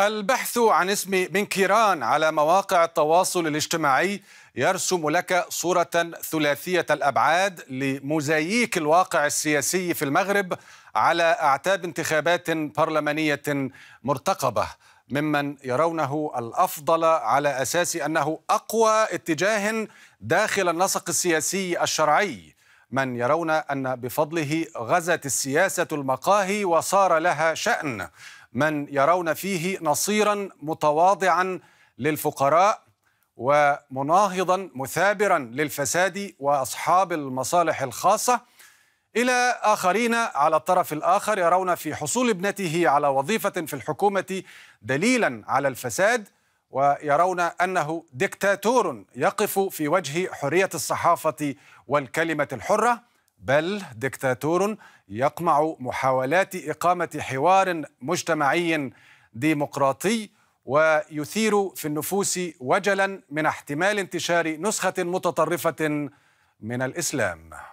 البحث عن اسم كيران على مواقع التواصل الاجتماعي يرسم لك صورة ثلاثية الأبعاد لمزاييك الواقع السياسي في المغرب على أعتاب انتخابات برلمانية مرتقبة ممن يرونه الأفضل على أساس أنه أقوى اتجاه داخل النسق السياسي الشرعي من يرون أن بفضله غزت السياسة المقاهي وصار لها شأن من يرون فيه نصيرا متواضعا للفقراء ومناهضا مثابرا للفساد واصحاب المصالح الخاصه الى اخرين على الطرف الاخر يرون في حصول ابنته على وظيفه في الحكومه دليلا على الفساد ويرون انه ديكتاتور يقف في وجه حريه الصحافه والكلمه الحره بل دكتاتور يقمع محاولات إقامة حوار مجتمعي ديمقراطي ويثير في النفوس وجلا من احتمال انتشار نسخة متطرفة من الإسلام